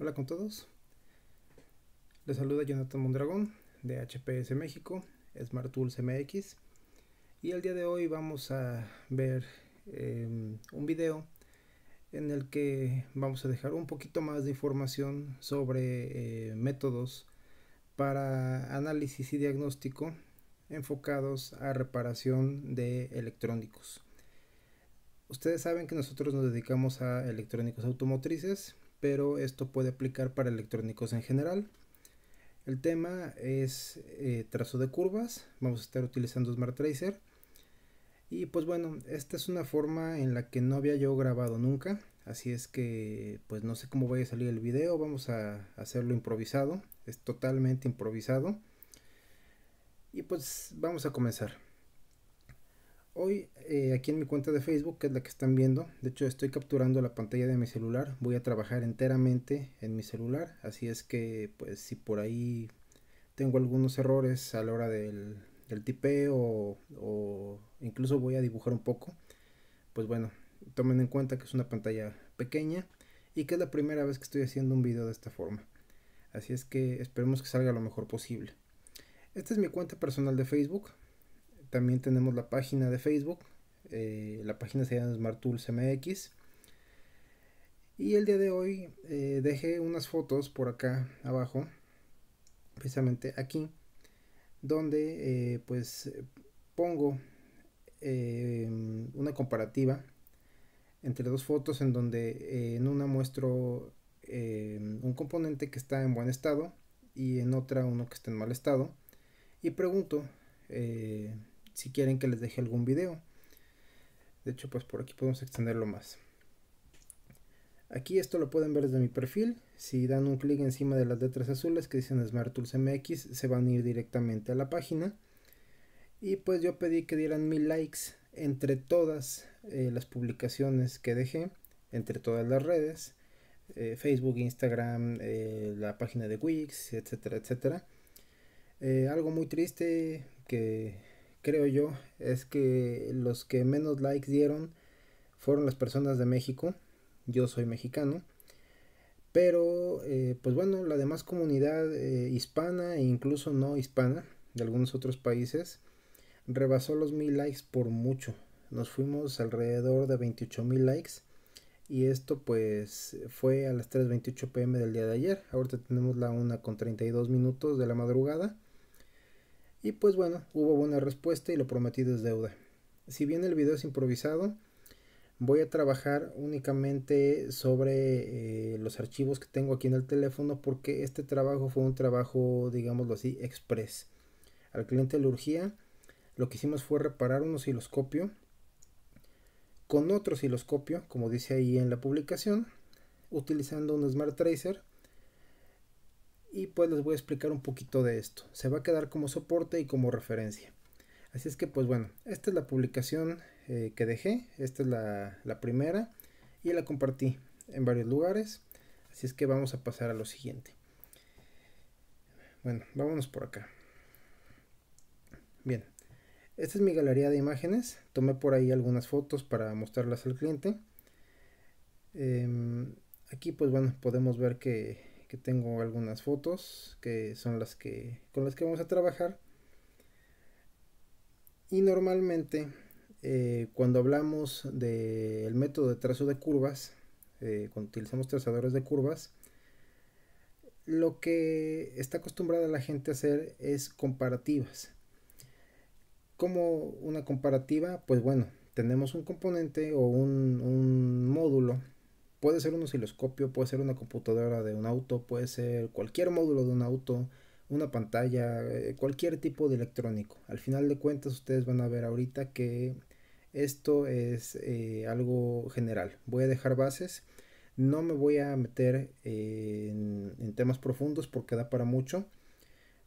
Hola con todos. Les saluda Jonathan Mondragón de HPS México, Smart Tools MX. Y el día de hoy vamos a ver em, un video en el que vamos a dejar un poquito más de información sobre eh, métodos para análisis y diagnóstico enfocados a reparación de electrónicos. Ustedes saben que nosotros nos dedicamos a electrónicos automotrices pero esto puede aplicar para electrónicos en general. El tema es eh, trazo de curvas, vamos a estar utilizando Smart Tracer. Y pues bueno, esta es una forma en la que no había yo grabado nunca, así es que pues no sé cómo vaya a salir el video, vamos a hacerlo improvisado, es totalmente improvisado. Y pues vamos a comenzar. Hoy eh, aquí en mi cuenta de Facebook, que es la que están viendo, de hecho estoy capturando la pantalla de mi celular, voy a trabajar enteramente en mi celular, así es que pues si por ahí tengo algunos errores a la hora del, del tipeo o, o, incluso voy a dibujar un poco, pues bueno, tomen en cuenta que es una pantalla pequeña y que es la primera vez que estoy haciendo un video de esta forma, así es que esperemos que salga lo mejor posible. Esta es mi cuenta personal de Facebook, también tenemos la página de Facebook. Eh, la página se llama Smart Tools MX. Y el día de hoy eh, dejé unas fotos por acá abajo, precisamente aquí, donde eh, pues pongo una comparativa entre dos fotos en donde en una muestro un componente que está en buen estado y en otra uno que está en mal estado y pregunto si quieren que les deje algún video. De hecho, pues por aquí podemos extenderlo más. Aquí esto lo pueden ver desde mi perfil. Si dan un clic encima de las letras azules que dicen Smart Tools MX, se van a ir directamente a la página. Y pues yo pedí que dieran mil likes entre todas eh, las publicaciones que dejé, entre todas las redes, eh, Facebook, Instagram, eh, la página de Wix, etcétera, etcétera. algo muy triste que creo yo, es que los que menos likes dieron fueron las personas de México. Yo soy mexicano. Pero, eh, pues bueno, la demás comunidad eh, hispana e incluso no hispana de algunos otros países rebasó los mil likes por mucho. Nos fuimos alrededor de 28 mil likes. Y esto pues fue a las 3.28 pm del día de ayer. Ahorita tenemos la una con 32 minutos de la madrugada. Y pues bueno, hubo buena respuesta y lo prometido es deuda. Si bien el video es improvisado, voy a trabajar únicamente sobre eh, los archivos que tengo aquí en el teléfono porque este trabajo fue un trabajo, digámoslo así, express. Al cliente le urgía, lo que hicimos fue reparar un osciloscopio con otro osciloscopio, como dice ahí en la publicación, utilizando un Smart Tracer y pues les voy a explicar un poquito de esto. Se va a quedar como soporte y como referencia. Así es que pues bueno, esta es la publicación eh, que dejé, esta es la, primera y la compartí en varios lugares. Así es que vamos a pasar a lo siguiente. Bueno, vámonos por acá. Bien, esta es mi galería de imágenes. Tomé por ahí algunas fotos para mostrarlas al cliente. Em, aquí pues bueno, podemos ver que que tengo algunas fotos que son las que con las que vamos a trabajar. Y normalmente eh, cuando hablamos del método de trazo de curvas, eh, cuando utilizamos trazadores de curvas, lo que está acostumbrada la gente a hacer es comparativas. Como una comparativa, pues bueno, tenemos un componente o un, un módulo Puede ser un osciloscopio, puede ser una computadora de un auto, puede ser cualquier módulo de un auto, una pantalla, eh, cualquier tipo de electrónico. Al final de cuentas ustedes van a ver ahorita que esto es eh, algo general. Voy a dejar bases. No me voy a meter eh, en, en temas profundos porque da para mucho.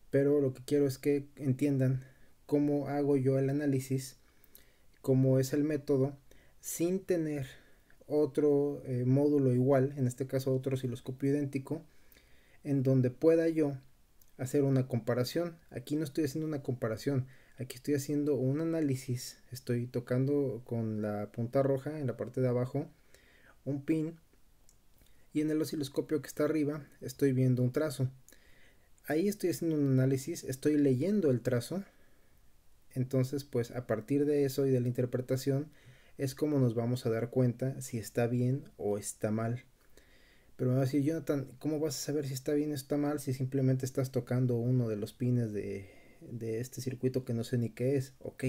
Pero lo que quiero es que entiendan cómo hago yo el análisis, cómo es el método, sin tener otro eh, módulo igual, en este caso otro osciloscopio idéntico, en donde pueda yo hacer una comparación. Aquí no estoy haciendo una comparación, aquí estoy haciendo un análisis. Estoy tocando con la punta roja en la parte de abajo un pin y en el osciloscopio que está arriba estoy viendo un trazo. Ahí estoy haciendo un análisis, estoy leyendo el trazo. Entonces, pues a partir de eso y de la interpretación, es como nos vamos a dar cuenta si está bien o está mal. Pero me va a decir, Jonathan, ¿cómo vas a saber si está bien o está mal si simplemente estás tocando uno de los pines de, de este circuito que no sé ni qué es? Ok,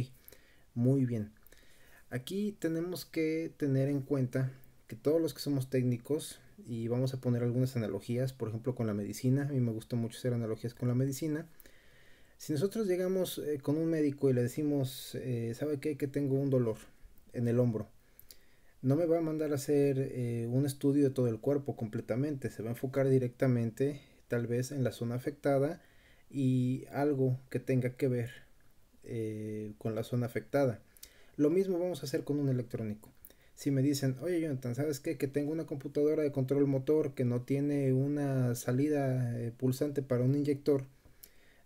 muy bien. Aquí tenemos que tener en cuenta que todos los que somos técnicos, y vamos a poner algunas analogías, por ejemplo con la medicina, a mí me gusta mucho hacer analogías con la medicina, si nosotros llegamos eh, con un médico y le decimos, eh, ¿sabe qué? Que tengo un dolor en el hombro. No me va a mandar a hacer eh, un estudio de todo el cuerpo completamente, se va a enfocar directamente tal vez en la zona afectada y algo que tenga que ver eh, con la zona afectada. Lo mismo vamos a hacer con un electrónico. Si me dicen, oye Jonathan, ¿sabes Que tengo una computadora de control motor que no tiene una salida eh, pulsante para un inyector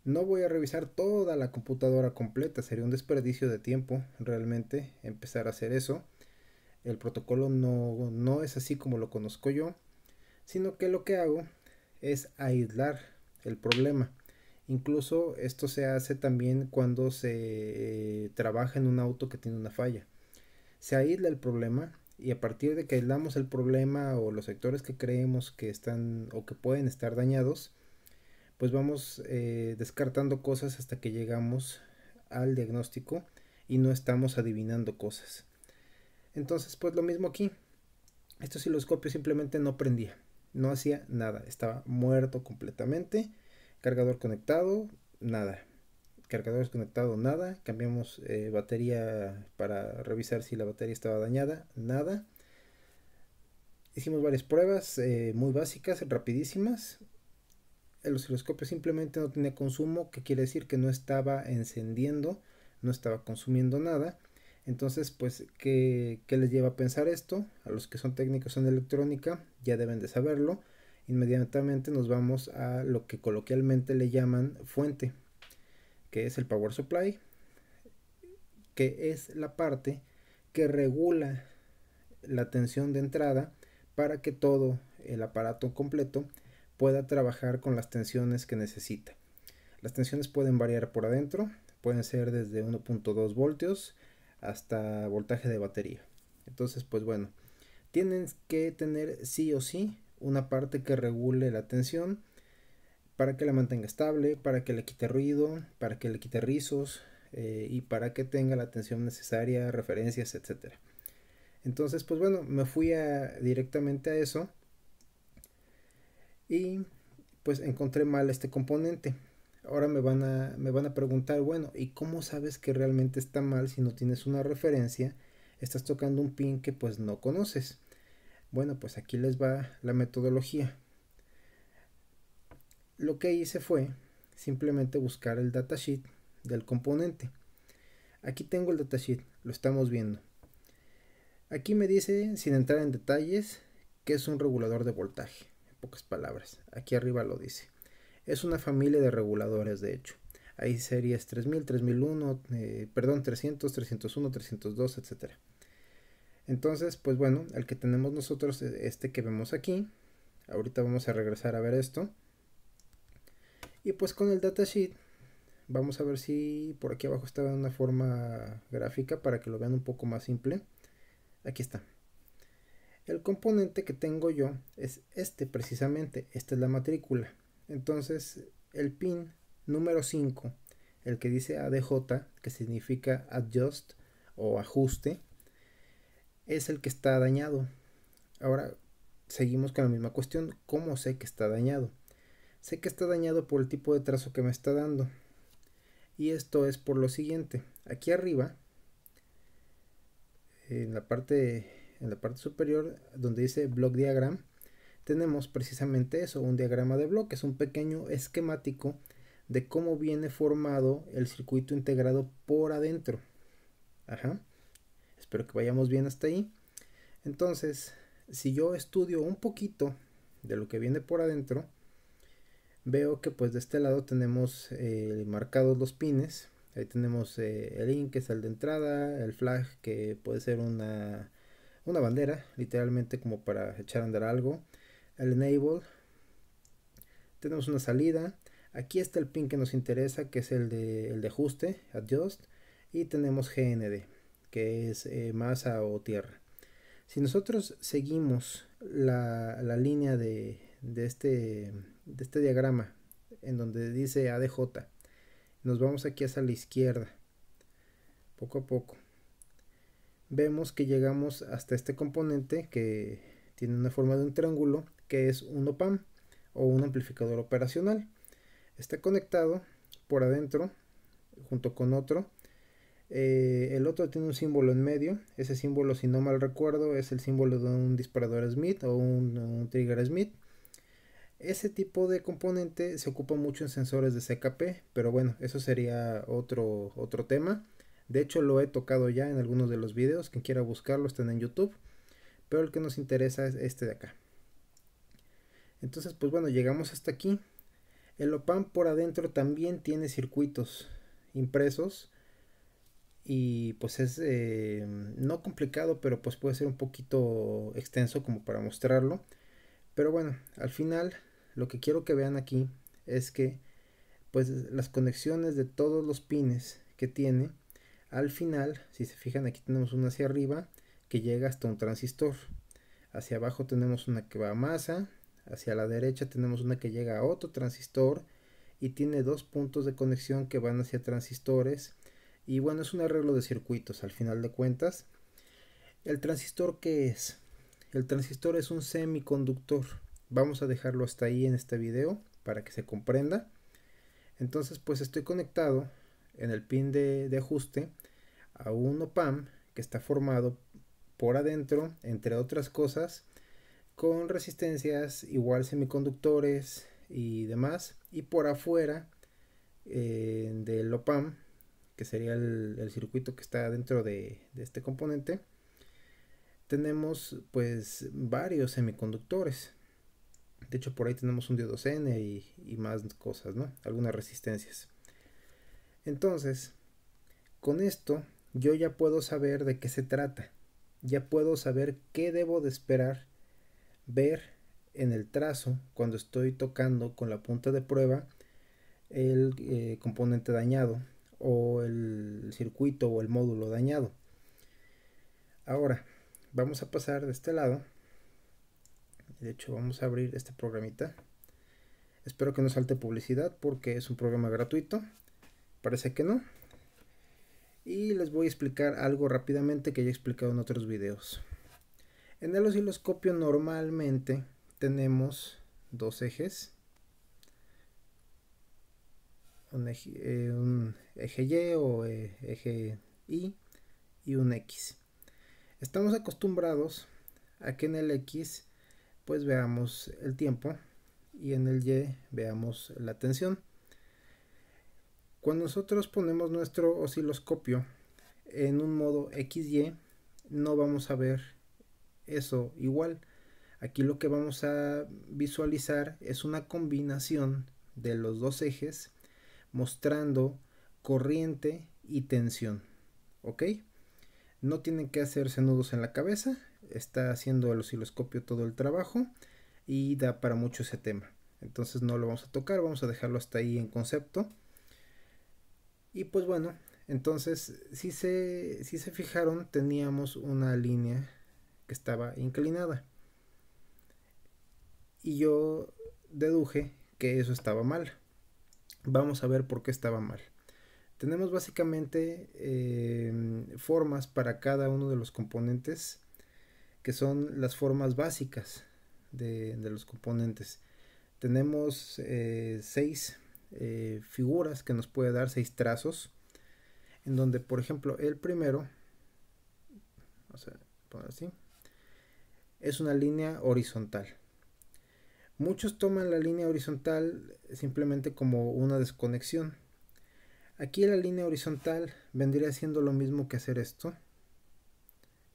no voy a revisar toda la computadora completa, sería un desperdicio de tiempo realmente empezar a hacer eso. El protocolo no, no es así como lo conozco yo, sino que lo que hago es aislar el problema. Incluso esto se hace también cuando se trabaja en un auto que tiene una falla. Se aísla el problema y a partir de que aislamos el problema o los sectores que creemos que están o que pueden estar dañados, pues vamos eh, descartando cosas hasta que llegamos al diagnóstico y no estamos adivinando cosas. Entonces, pues lo mismo aquí. Este osciloscopio simplemente no prendía, no hacía nada, estaba muerto completamente. Cargador conectado, nada. Cargador desconectado, nada. Cambiamos eh, batería para revisar si la batería estaba dañada, nada. Hicimos varias pruebas eh, muy básicas, rapidísimas, el osciloscopio simplemente no tiene consumo, que quiere decir que no estaba encendiendo, no estaba consumiendo nada. Entonces, pues, ¿qué, ¿qué, les lleva a pensar esto? A los que son técnicos en electrónica ya deben de saberlo. Inmediatamente nos vamos a lo que coloquialmente le llaman fuente, que es el power supply, que es la parte que regula la tensión de entrada para que todo el aparato completo pueda trabajar con las tensiones que necesita. Las tensiones pueden variar por adentro, pueden ser desde 1.2 voltios hasta voltaje de batería. Entonces, pues bueno, tienen que tener sí o sí una parte que regule la tensión para que la mantenga estable, para que le quite ruido, para que le quite rizos eh, y para que tenga la tensión necesaria, referencias, etc. Entonces, pues bueno, me fui directamente a eso y pues encontré mal este componente. Ahora me van a, me van a preguntar, bueno, ¿y cómo sabes que realmente está mal si no tienes una referencia? Estás tocando un pin que pues no conoces. Bueno, pues aquí les va la metodología. Lo que hice fue simplemente buscar el datasheet del componente. Aquí tengo el datasheet, lo estamos viendo. Aquí me dice, sin entrar en detalles, que es un regulador de voltaje pocas palabras. Aquí arriba lo dice. Es una familia de reguladores, de hecho. Hay series 3000, 3001, eh, perdón, 300, 301, 302, etcétera. Entonces, pues bueno, el que tenemos nosotros, este que vemos aquí. Ahorita vamos a regresar a ver esto. Y pues con el datasheet vamos a ver si por aquí abajo en una forma gráfica para que lo vean un poco más simple. Aquí está. El componente que tengo yo es este precisamente, esta es la matrícula. Entonces el pin número 5, el que dice ADJ, que significa adjust o ajuste, es el que está dañado. Ahora seguimos con la misma cuestión, ¿cómo sé que está dañado? Sé que está dañado por el tipo de trazo que me está dando. Y esto es por lo siguiente, aquí arriba, en la parte en la parte superior donde dice block diagram, tenemos precisamente eso, un diagrama de bloques, un pequeño esquemático de cómo viene formado el circuito integrado por adentro. Ajá. Espero que vayamos bien hasta ahí. Entonces, si yo estudio un poquito de lo que viene por adentro, veo que pues de este lado tenemos eh, marcados los pines. Ahí tenemos eh, el in que es el de entrada, el flag que puede ser una una bandera, literalmente como para echar a andar algo. El enable. Tenemos una salida. Aquí está el pin que nos interesa, que es el de, el de ajuste, adjust. Y tenemos GND, que es eh, masa o tierra. Si nosotros seguimos la, línea de, este, de este diagrama, en donde dice ADJ, nos vamos aquí hacia la izquierda, poco a poco vemos que llegamos hasta este componente que tiene una forma de un triángulo que es un OPAM o un amplificador operacional. Está conectado por adentro junto con otro. Eh, el otro tiene un símbolo en medio. Ese símbolo, si no mal recuerdo, es el símbolo de un disparador Smith o un, trigger Smith. Ese tipo de componente se ocupa mucho en sensores de CKP, pero bueno, eso sería otro, otro tema. De hecho lo he tocado ya en algunos de los videos, quien quiera buscarlo están en YouTube, pero el que nos interesa es este de acá. Entonces pues bueno, llegamos hasta aquí. El OPAM por adentro también tiene circuitos impresos y pues es eh, no complicado, pero pues puede ser un poquito extenso como para mostrarlo. Pero bueno, al final lo que quiero que vean aquí es que pues las conexiones de todos los pines que tiene al final, si se fijan, aquí tenemos una hacia arriba que llega hasta un transistor. Hacia abajo tenemos una que va a masa, hacia la derecha tenemos una que llega a otro transistor y tiene dos puntos de conexión que van hacia transistores. Y bueno, es un arreglo de circuitos al final de cuentas. ¿El transistor qué es? El transistor es un semiconductor. Vamos a dejarlo hasta ahí en este video para que se comprenda. Entonces pues estoy conectado en el pin de, de ajuste a un OPAM que está formado por adentro, entre otras cosas, con resistencias igual semiconductores y demás, y por afuera eh, del OPAM, que sería el, circuito que está dentro de, este componente, tenemos pues varios semiconductores. De hecho, por ahí tenemos un diodo CN y, y, más cosas, ¿no? Algunas resistencias. Entonces, con esto yo ya puedo saber de qué se trata, ya puedo saber qué debo de esperar ver en el trazo cuando estoy tocando con la punta de prueba el eh, componente dañado o el circuito o el módulo dañado. Ahora, vamos a pasar de este lado. De hecho, vamos a abrir este programita. Espero que no salte publicidad porque es un programa gratuito. Parece que no y les voy a explicar algo rápidamente que ya he explicado en otros videos. En el osciloscopio normalmente tenemos dos ejes, un eje, eh, Y o eh, eje Y y un X. Estamos acostumbrados a que en el X pues veamos el tiempo y en el Y veamos la tensión. Cuando nosotros ponemos nuestro osciloscopio en un modo XY, no vamos a ver eso igual. Aquí lo que vamos a visualizar es una combinación de los dos ejes mostrando corriente y tensión. ¿Ok? No tienen que hacerse nudos en la cabeza. Está haciendo el osciloscopio todo el trabajo y da para mucho ese tema. Entonces no lo vamos a tocar, vamos a dejarlo hasta ahí en concepto. Y pues bueno, entonces, si se, si se fijaron, teníamos una línea que estaba inclinada. Y yo deduje que eso estaba mal. Vamos a ver por qué estaba mal. Tenemos básicamente eh, formas para cada uno de los componentes que son las formas básicas de, los componentes. Tenemos eh, seis eh, figuras que nos puede dar, seis trazos, en donde, por ejemplo, el primero, es una línea horizontal. Muchos toman la línea horizontal simplemente como una desconexión. Aquí la línea horizontal vendría siendo lo mismo que hacer esto.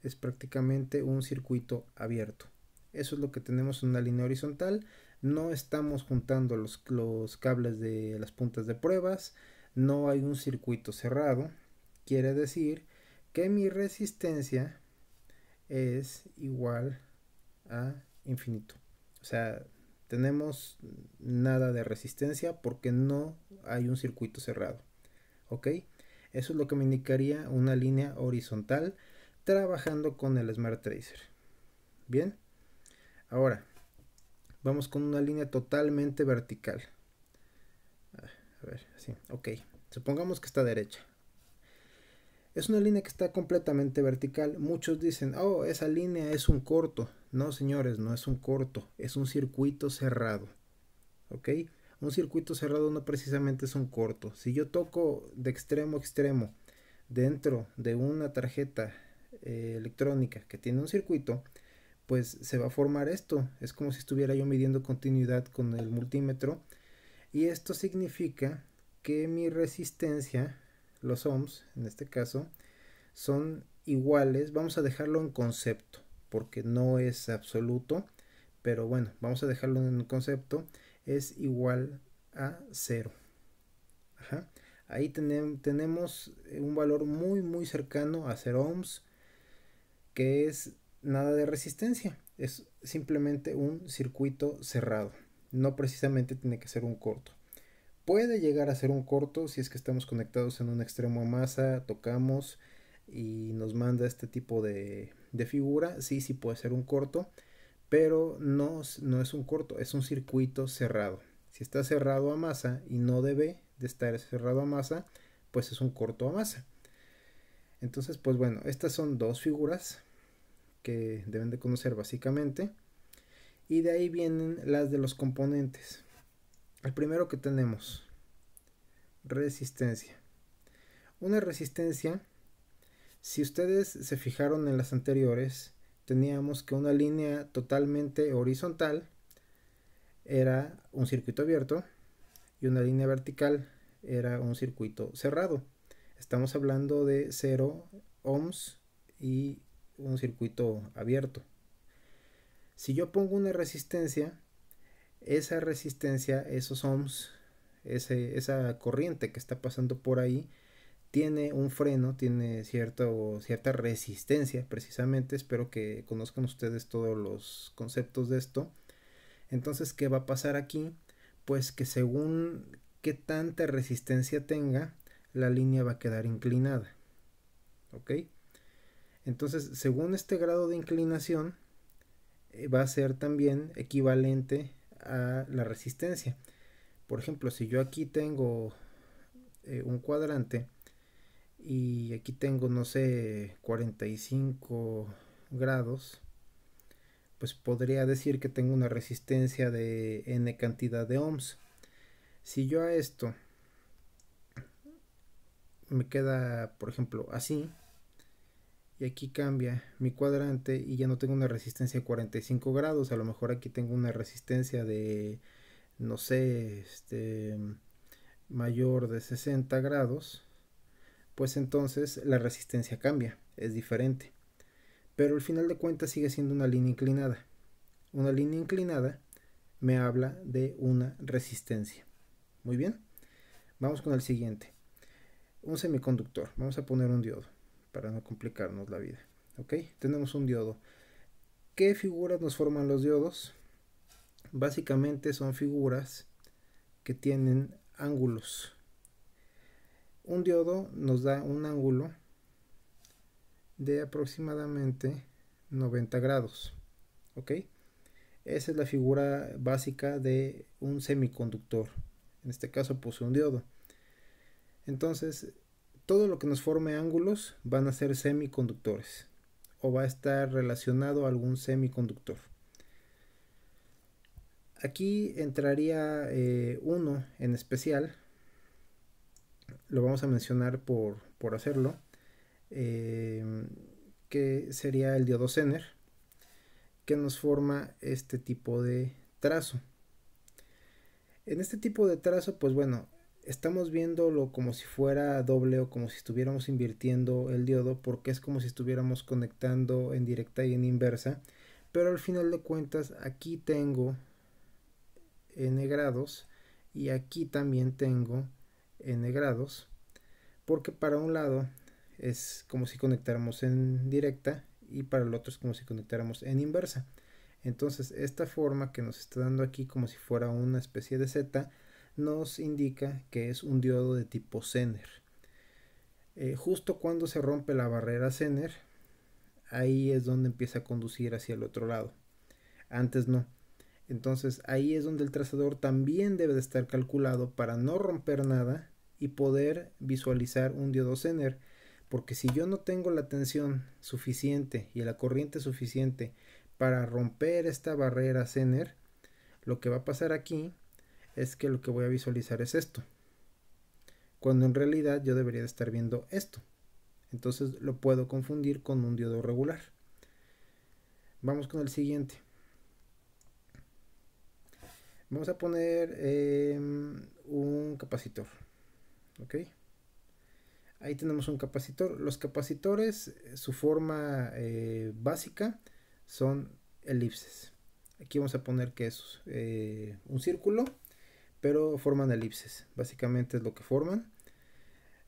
Es prácticamente un circuito abierto. Eso es lo que tenemos en una línea horizontal no estamos juntando los, los cables de las puntas de pruebas, no hay un circuito cerrado, quiere decir que mi resistencia es igual a infinito. O sea, tenemos nada de resistencia porque no hay un circuito cerrado. ¿Ok? Eso es lo que me indicaría una línea horizontal trabajando con el Smart Tracer. Bien. Ahora, vamos con una línea totalmente vertical. A ver, así, ok. Supongamos que está derecha. Es una línea que está completamente vertical. Muchos dicen, oh, esa línea es un corto. No, señores, no es un corto, es un circuito cerrado. ¿Ok? Un circuito cerrado no precisamente es un corto. Si yo toco de extremo a extremo dentro de una tarjeta eh, electrónica que tiene un circuito, pues se va a formar esto. Es como si estuviera yo midiendo continuidad con el multímetro. Y esto significa que mi resistencia, los ohms en este caso, son iguales. Vamos a dejarlo en concepto, porque no es absoluto. Pero bueno, vamos a dejarlo en concepto. Es igual a cero. Ahí tenemos un valor muy muy cercano a 0 ohms, que es nada de resistencia, es simplemente un circuito cerrado, no precisamente tiene que ser un corto. Puede llegar a ser un corto si es que estamos conectados en un extremo a masa, tocamos y nos manda este tipo de, figura, sí, sí puede ser un corto, pero no, no es un corto, es un circuito cerrado. Si está cerrado a masa y no debe de estar cerrado a masa, pues es un corto a masa. Entonces, pues bueno, estas son dos figuras que deben de conocer básicamente. Y de ahí vienen las de los componentes. El primero que tenemos, resistencia. Una resistencia, si ustedes se fijaron en las anteriores, teníamos que una línea totalmente horizontal era un circuito abierto y una línea vertical era un circuito cerrado. Estamos hablando de 0 ohms y un circuito abierto. Si yo pongo una resistencia, esa resistencia, esos ohms, esa corriente que está pasando por ahí, tiene un freno, tiene cierto, cierta resistencia precisamente. Espero que conozcan ustedes todos los conceptos de esto. Entonces, ¿qué va a pasar aquí? Pues que según qué tanta resistencia tenga, la línea va a quedar inclinada. ¿Ok? Entonces, según este grado de inclinación, eh, va a ser también equivalente a la resistencia. Por ejemplo, si yo aquí tengo eh, un cuadrante y aquí tengo, no sé, 45 grados, pues podría decir que tengo una resistencia de n cantidad de ohms. Si yo a esto me queda, por ejemplo, así, y aquí cambia mi cuadrante y ya no tengo una resistencia de 45 grados, a lo mejor aquí tengo una resistencia de, no sé, este, mayor de 60 grados, pues entonces la resistencia cambia, es diferente. Pero al final de cuentas sigue siendo una línea inclinada. Una línea inclinada me habla de una resistencia. Muy bien, vamos con el siguiente. Un semiconductor, vamos a poner un diodo para no complicarnos la vida. ¿Ok? Tenemos un diodo. ¿Qué figuras nos forman los diodos? Básicamente son figuras que tienen ángulos. Un diodo nos da un ángulo de aproximadamente 90 grados. ¿Ok? Esa es la figura básica de un semiconductor. En este caso puse un diodo. Entonces, todo lo que nos forme ángulos van a ser semiconductores o va a estar relacionado a algún semiconductor. Aquí entraría eh, uno en especial, lo vamos a mencionar por, por hacerlo, eh, que sería el diodo Zener, que nos forma este tipo de trazo. En este tipo de trazo, pues bueno, estamos viéndolo como si fuera doble o como si estuviéramos invirtiendo el diodo porque es como si estuviéramos conectando en directa y en inversa pero al final de cuentas aquí tengo n grados y aquí también tengo n grados porque para un lado es como si conectáramos en directa y para el otro es como si conectáramos en inversa entonces esta forma que nos está dando aquí como si fuera una especie de z nos indica que es un diodo de tipo Zener. Eh, justo cuando se rompe la barrera Zener, ahí es donde empieza a conducir hacia el otro lado. Antes no. Entonces ahí es donde el trazador también debe de estar calculado para no romper nada y poder visualizar un diodo Zener. Porque si yo no tengo la tensión suficiente y la corriente suficiente para romper esta barrera Zener, lo que va a pasar aquí es que lo que voy a visualizar es esto. Cuando en realidad yo debería de estar viendo esto. Entonces lo puedo confundir con un diodo regular. Vamos con el siguiente. Vamos a poner em, un capacitor. ¿Ok? Ahí tenemos un capacitor. Los capacitores, su forma eh, básica son elipses. Aquí vamos a poner que es eh, un círculo pero forman elipses, básicamente es lo que forman.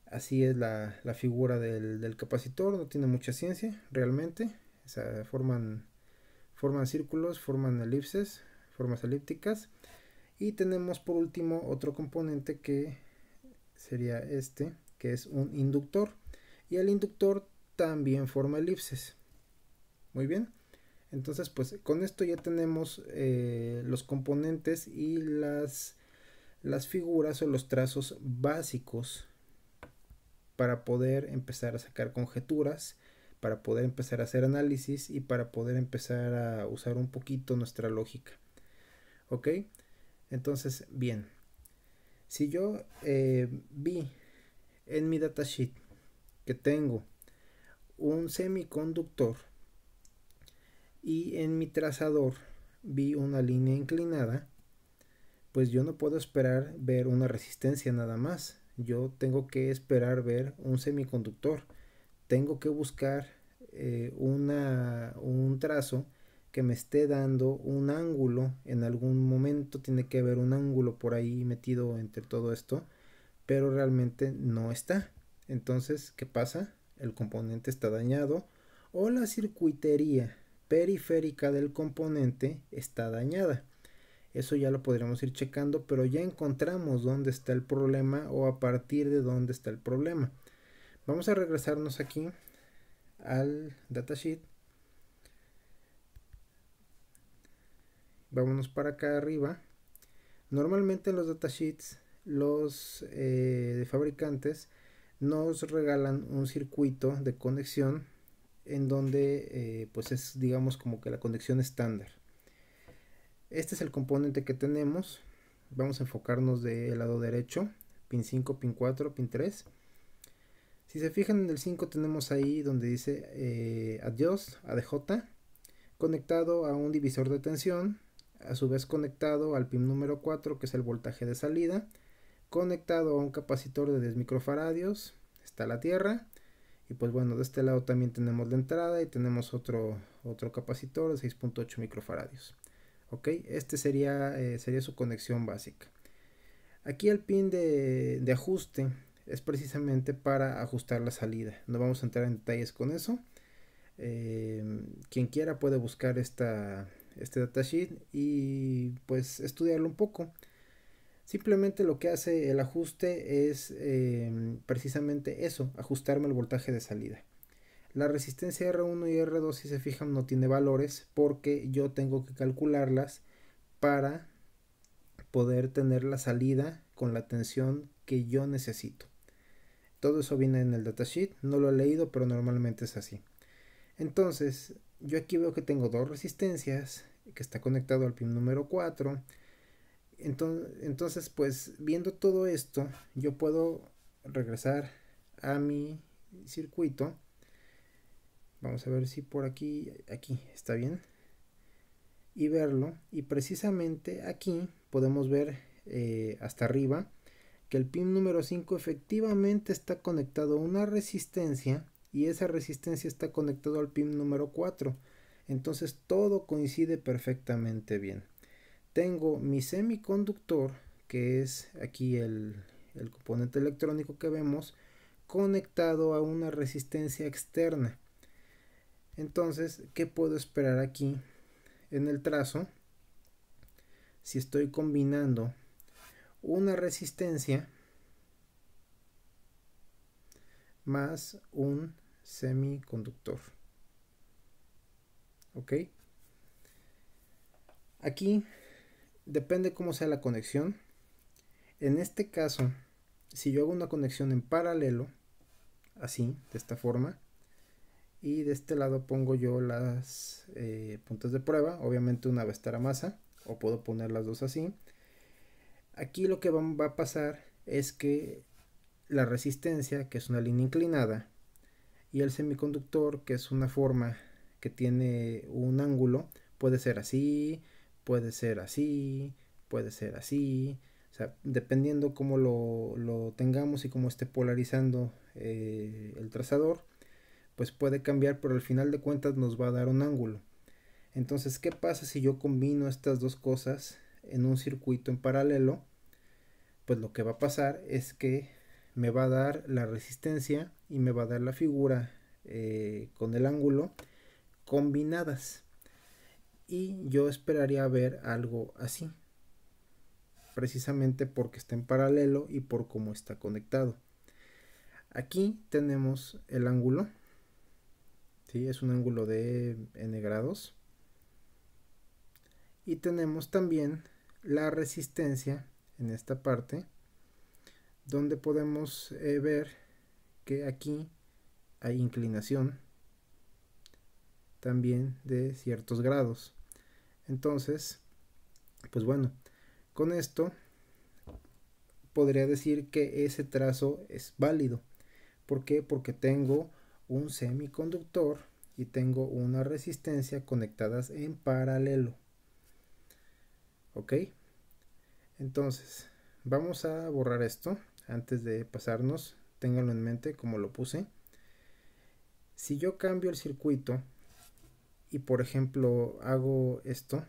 Así es la, figura del, capacitor, no tiene mucha ciencia realmente. forman, forman círculos, forman elipses, formas elípticas. Y tenemos por último otro componente que sería este, que es un inductor. Y el inductor también forma elipses. Muy bien. Entonces, pues con esto ya tenemos eh, los componentes y las las figuras o los trazos básicos para poder empezar a sacar conjeturas, para poder empezar a hacer análisis y para poder empezar a usar un poquito nuestra lógica. ¿Ok? Entonces, bien. Si yo eh, vi en mi datasheet que tengo un semiconductor y en mi trazador vi una línea inclinada, pues yo no puedo esperar ver una resistencia nada más. Yo tengo que esperar ver un semiconductor. Tengo que buscar eh, una, un trazo que me esté dando un ángulo. En algún momento tiene que haber un ángulo por ahí metido entre todo esto. Pero realmente no está. Entonces, ¿qué pasa? El componente está dañado o la circuitería periférica del componente está dañada. Eso ya lo podríamos ir checando, pero ya encontramos dónde está el problema o a partir de dónde está el problema. Vamos a regresarnos aquí al datasheet. Vámonos para acá arriba. Normalmente los datasheets, los eh, fabricantes nos regalan un circuito de conexión en donde eh, pues es digamos como que la conexión estándar. Este es el componente que tenemos. Vamos a enfocarnos del lado derecho, pin 5, pin 4, pin 3. Si se fijan en el 5 tenemos ahí donde dice eh, ADJ, conectado a un divisor de tensión, a su vez conectado al pin número 4 que es el voltaje de salida, conectado a un capacitor de 10 microfaradios, está la tierra, y pues bueno, de este lado también tenemos la entrada y tenemos otro, otro capacitor de 6.8 microfaradios ok este sería, eh, sería su conexión básica aquí el pin de, de ajuste es precisamente para ajustar la salida no vamos a entrar en detalles con eso em, quien quiera puede buscar esta, este datasheet y pues estudiarlo un poco. Simplemente lo que hace el ajuste es em, precisamente eso, ajustarme el voltaje de salida. La resistencia R1 y R2, si se fijan, no tiene valores porque yo tengo que calcularlas para poder tener la salida con la tensión que yo necesito. Todo eso viene en el datasheet, no lo he leído, pero normalmente es así. Entonces, yo aquí veo que tengo dos resistencias, que está conectado al pin número 4. Entonces, pues viendo todo esto, yo puedo regresar a mi circuito Vamos a ver si por aquí, aquí, está bien. Y verlo. Y precisamente aquí podemos ver eh, hasta arriba que el pin número 5 efectivamente está conectado a una resistencia y esa resistencia está conectado al pin número 4. Entonces todo coincide perfectamente bien. Tengo mi semiconductor, que es aquí el componente electrónico que vemos, conectado a una resistencia externa. Entonces, ¿qué puedo esperar aquí en el trazo? Si estoy combinando una resistencia más un semiconductor. ¿Ok? Aquí depende cómo sea la conexión. En este caso, si yo hago una conexión en paralelo, así, de esta forma, y de este lado pongo yo las eh, puntas de prueba obviamente una va a estar a masa o puedo poner las dos así aquí lo que va a pasar es que la resistencia que es una línea inclinada y el semiconductor que es una forma que tiene un ángulo puede ser así puede ser así puede ser así o sea, dependiendo cómo lo, tengamos y cómo esté polarizando eh, el trazador, pues puede cambiar, pero al final de cuentas nos va a dar un ángulo. Entonces, ¿qué pasa si yo combino estas dos cosas en un circuito en paralelo? Pues lo que va a pasar es que me va a dar la resistencia y me va a dar la figura eh, con el ángulo combinadas. Y yo esperaría ver algo así, precisamente porque está en paralelo y por cómo está conectado. Aquí tenemos el ángulo es un ángulo de n grados. Y tenemos también la resistencia en esta parte, donde podemos eh, ver que aquí hay inclinación también de ciertos grados. Entonces, pues bueno, con esto podría decir que ese trazo es válido. ¿Por qué? Porque tengo un semiconductor y tengo una resistencia conectadas en paralelo. ¿Ok? Entonces, vamos a borrar esto antes de pasarnos. Ténganlo en mente como lo puse. Si yo cambio el circuito y por ejemplo hago esto,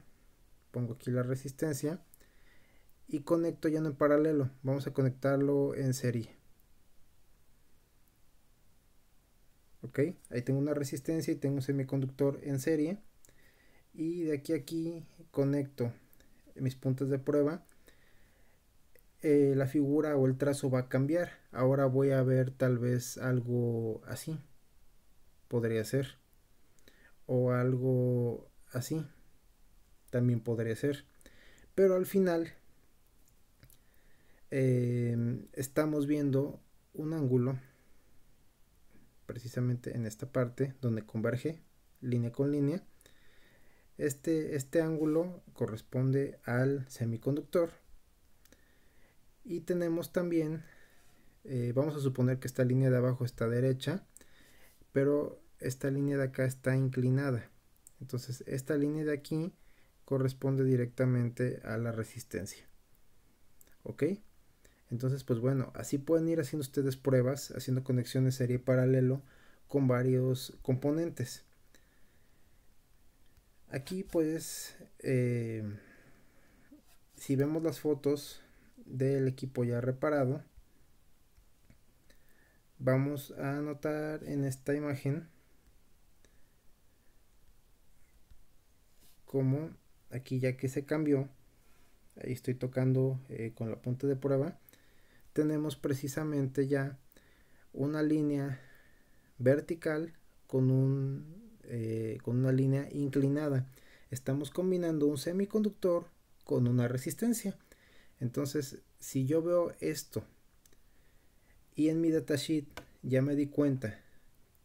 pongo aquí la resistencia y conecto ya no en paralelo, vamos a conectarlo en serie. ok ahí tengo una resistencia y tengo un semiconductor en serie y de aquí a aquí conecto mis puntos de prueba eh, la figura o el trazo va a cambiar ahora voy a ver tal vez algo así podría ser o algo así también podría ser pero al final eh, estamos viendo un ángulo precisamente en esta parte donde converge línea con línea. Este, este ángulo corresponde al semiconductor. Y tenemos también, eh, vamos a suponer que esta línea de abajo está derecha, pero esta línea de acá está inclinada. Entonces esta línea de aquí corresponde directamente a la resistencia. ¿Ok? Entonces, pues bueno, así pueden ir haciendo ustedes pruebas, haciendo conexiones serie paralelo con varios componentes. Aquí pues, eh, si vemos las fotos del equipo ya reparado, vamos a notar en esta imagen cómo aquí ya que se cambió, ahí estoy tocando eh, con la punta de prueba, tenemos precisamente ya una línea vertical con, un, eh, con una línea inclinada. Estamos combinando un semiconductor con una resistencia. Entonces, si yo veo esto y en mi datasheet ya me di cuenta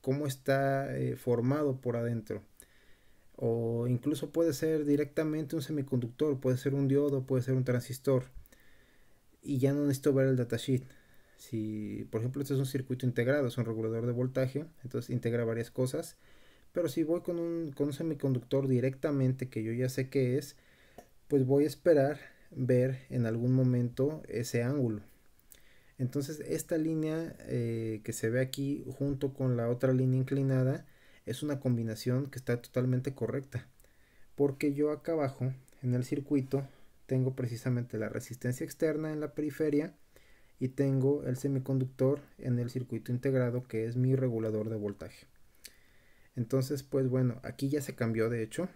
cómo está eh, formado por adentro, o incluso puede ser directamente un semiconductor, puede ser un diodo, puede ser un transistor y ya no necesito ver el datasheet. Si, por ejemplo, este es un circuito integrado, es un regulador de voltaje, entonces integra varias cosas. Pero si voy con un, con un semiconductor directamente que yo ya sé qué es, pues voy a esperar ver en algún momento ese ángulo. Entonces esta línea eh, que se ve aquí junto con la otra línea inclinada es una combinación que está totalmente correcta. Porque yo acá abajo en el circuito tengo precisamente la resistencia externa en la periferia y tengo el semiconductor en el circuito integrado que es mi regulador de voltaje. Entonces, pues bueno, aquí ya se cambió de hecho.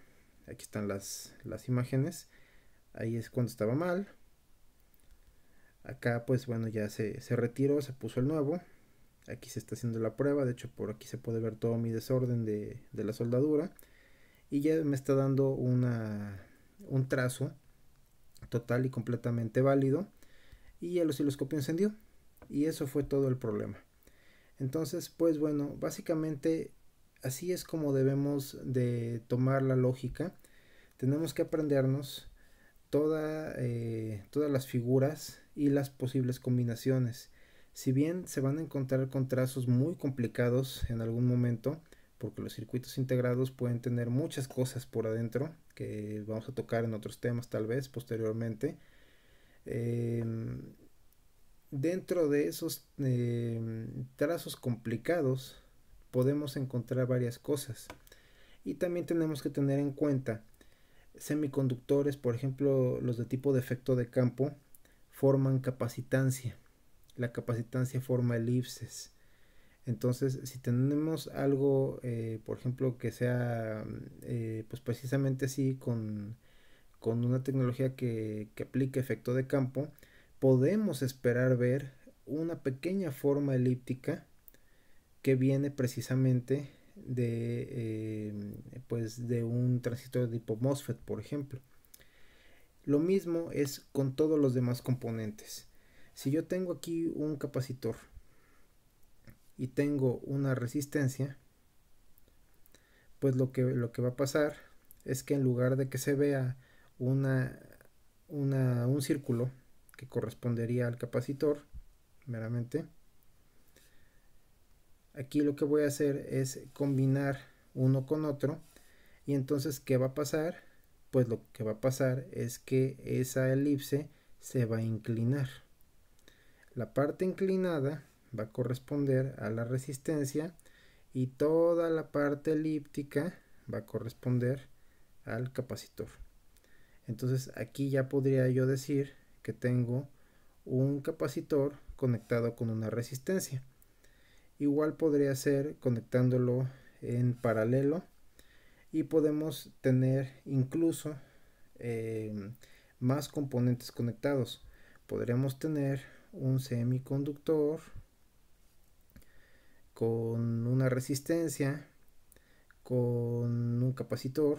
Aquí están las, imágenes. Ahí es cuando estaba mal. Acá pues bueno ya se, retiró, se puso el nuevo. Aquí se está haciendo la prueba. De hecho por aquí se puede ver todo mi desorden de, la soldadura. Y ya me está dando un trazo total y completamente válido y el osciloscopio encendió y eso fue todo el problema. Entonces, pues bueno, básicamente así es como debemos de tomar la lógica. Tenemos que aprendernos toda, eh, todas las figuras y las posibles combinaciones. Si bien se van a encontrar con trazos muy complicados en algún momento, porque los circuitos integrados pueden tener muchas cosas por adentro que vamos a tocar en otros temas tal vez posteriormente. Em, dentro de esos em, trazos complicados podemos encontrar varias cosas y también tenemos que tener en cuenta semiconductores, por ejemplo los de tipo de efecto de campo, forman capacitancia. La capacitancia forma elipses entonces, si tenemos algo, eh, por ejemplo, que sea eh, pues, precisamente así con, una tecnología que, aplique efecto de campo, podemos esperar ver una pequeña forma elíptica que viene precisamente de, em, pues, de un transistor de tipo MOSFET, por ejemplo. Lo mismo es con todos los demás componentes. Si yo tengo aquí un capacitor, y tengo una resistencia, pues lo que, lo que va a pasar es que en lugar de que se vea una, una, un círculo que correspondería al capacitor, meramente, aquí lo que voy a hacer es combinar uno con otro y entonces ¿qué va a pasar? Pues lo que va a pasar es que esa elipse se va a inclinar. La parte inclinada va a corresponder a la resistencia y toda la parte elíptica va a corresponder al capacitor. Entonces aquí ya podría yo decir que tengo un capacitor conectado con una resistencia. Igual podría ser conectándolo en paralelo y podemos tener incluso em, más componentes conectados. Podríamos tener un semiconductor, con una resistencia, con un capacitor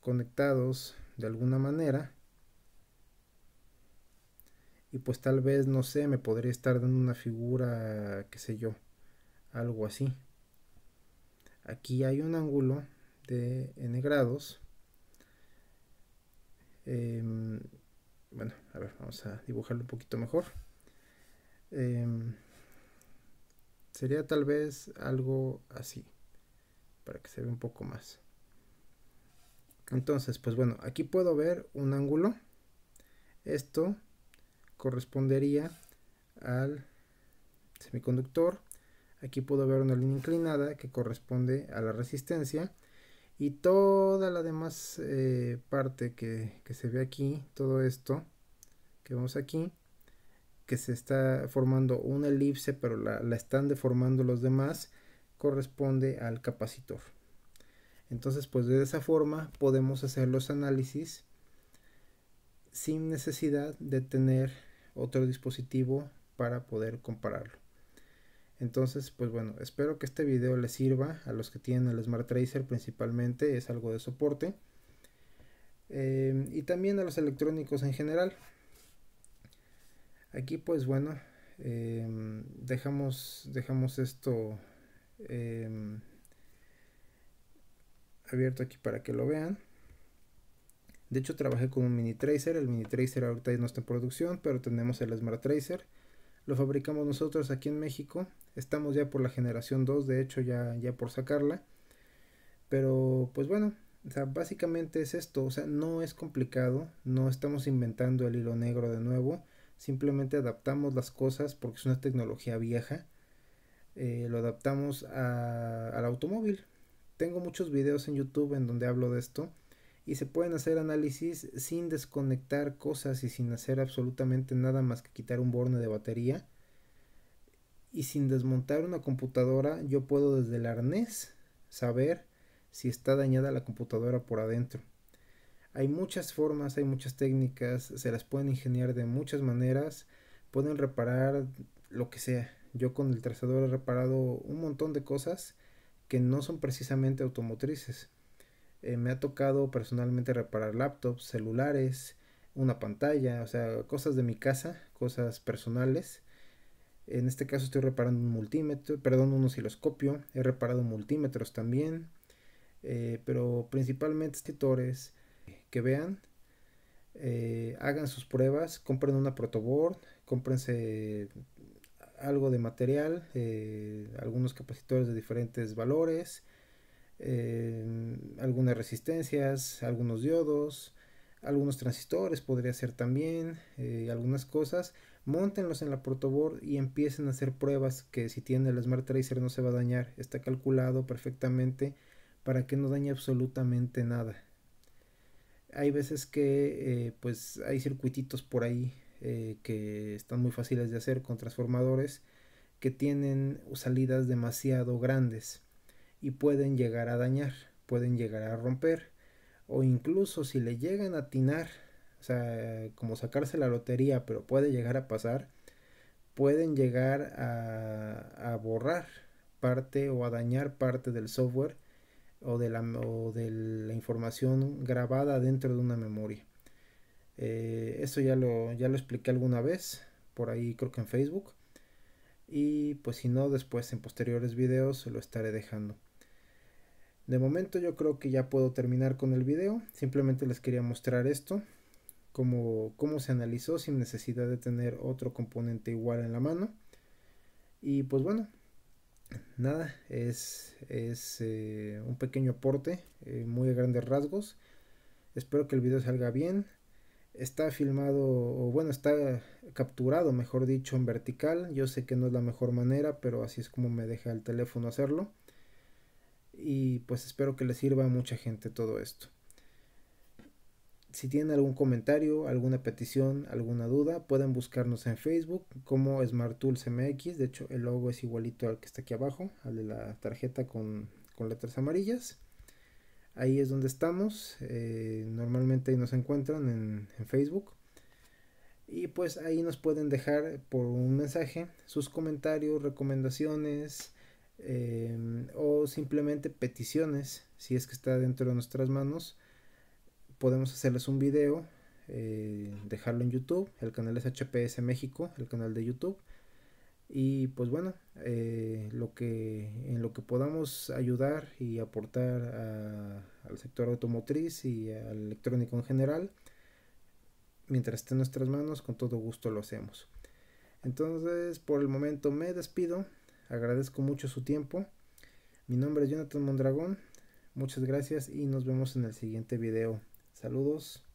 conectados de alguna manera. Y pues tal vez, no sé, me podría estar dando una figura, que sé yo, algo así. Aquí hay un ángulo de n grados. Em, bueno, a ver, vamos a dibujarlo un poquito mejor. Em, Sería tal vez algo así, para que se vea un poco más. Entonces, pues bueno, aquí puedo ver un ángulo. Esto correspondería al semiconductor. Aquí puedo ver una línea inclinada que corresponde a la resistencia. Y toda la demás eh, parte que, que se ve aquí, todo esto que vemos aquí, que se está formando una elipse, pero la, están deformando los demás, corresponde al capacitor. Entonces, pues de esa forma podemos hacer los análisis sin necesidad de tener otro dispositivo para poder compararlo. Entonces, pues bueno, espero que este video les sirva a los que tienen el Smart Tracer principalmente, es algo de soporte. Eh, y también a los electrónicos en general. Aquí pues bueno, em, dejamos, dejamos esto em, abierto aquí para que lo vean. De hecho trabajé con un mini tracer, el mini tracer ahorita no está en producción, pero tenemos el Smart Tracer. Lo fabricamos nosotros aquí en México. Estamos ya por la generación 2, de hecho ya, ya por sacarla. Pero pues bueno, básicamente es esto, o sea, no es complicado, no estamos inventando el hilo negro de nuevo simplemente adaptamos las cosas porque es una tecnología vieja, eh, lo adaptamos al automóvil. Tengo muchos videos en YouTube en donde hablo de esto y se pueden hacer análisis sin desconectar cosas y sin hacer absolutamente nada más que quitar un borne de batería. Y sin desmontar una computadora yo puedo desde el arnés saber si está dañada la computadora por adentro. Hay muchas formas, hay muchas técnicas, se las pueden ingeniar de muchas maneras, pueden reparar lo que sea. Yo con el trazador he reparado un montón de cosas que no son precisamente automotrices. Eh, me ha tocado personalmente reparar laptops, celulares, una pantalla, o sea, cosas de mi casa, cosas personales. En este caso estoy reparando un multímetro, perdón, un osciloscopio. He reparado multímetros también, eh, pero principalmente escritores, vean, eh, hagan sus pruebas, compren una protoboard, cómprense algo de material, eh, algunos capacitores de diferentes valores, eh, algunas resistencias, algunos diodos, algunos transistores podría ser también, algunas cosas. montenlos en la protoboard y empiecen a hacer pruebas que si tiene el Smart Tracer no se va a dañar, está calculado perfectamente para que no dañe absolutamente nada hay veces que eh, pues hay circuititos por ahí eh, que están muy fáciles de hacer con transformadores que tienen salidas demasiado grandes y pueden llegar a dañar, pueden llegar a romper o incluso si le llegan a atinar, o sea, como sacarse la lotería, pero puede llegar a pasar, pueden llegar a, a borrar parte o a dañar parte del software o de la, o de la información grabada dentro de una memoria. Eh, eso ya lo, ya lo expliqué alguna vez, por ahí creo que en Facebook. Y pues si no, después en posteriores videos lo estaré dejando. De momento yo creo que ya puedo terminar con el video. Simplemente les quería mostrar esto. como cómo se analizó sin necesidad de tener otro componente igual en la mano. Y pues bueno, nada, es, es eh, un pequeño aporte, eh, muy grandes rasgos. Espero que el video salga bien. Está filmado, o bueno, está capturado, mejor dicho, en vertical. Yo sé que no es la mejor manera, pero así es como me deja el teléfono hacerlo. Y pues espero que le sirva a mucha gente todo esto si tienen algún comentario, alguna petición, alguna duda, pueden buscarnos en Facebook como Smart Tools MX. De hecho, el logo es igualito al que está aquí abajo, al de la tarjeta con, letras amarillas. Ahí es donde estamos. Eh, normalmente ahí nos encuentran en, Facebook. Y pues ahí nos pueden dejar por un mensaje sus comentarios, recomendaciones, eh, o simplemente peticiones, si es que está dentro de nuestras manos, podemos hacerles un video, eh, dejarlo en YouTube. El canal es HPS México, el canal de YouTube. Y pues bueno, eh, lo que, en lo que podamos ayudar y aportar al sector automotriz y al electrónico en general, mientras esté en nuestras manos, con todo gusto lo hacemos. Entonces, por el momento me despido, agradezco mucho su tiempo. Mi nombre es Jonathan Mondragón, muchas gracias y nos vemos en el siguiente video. Saludos.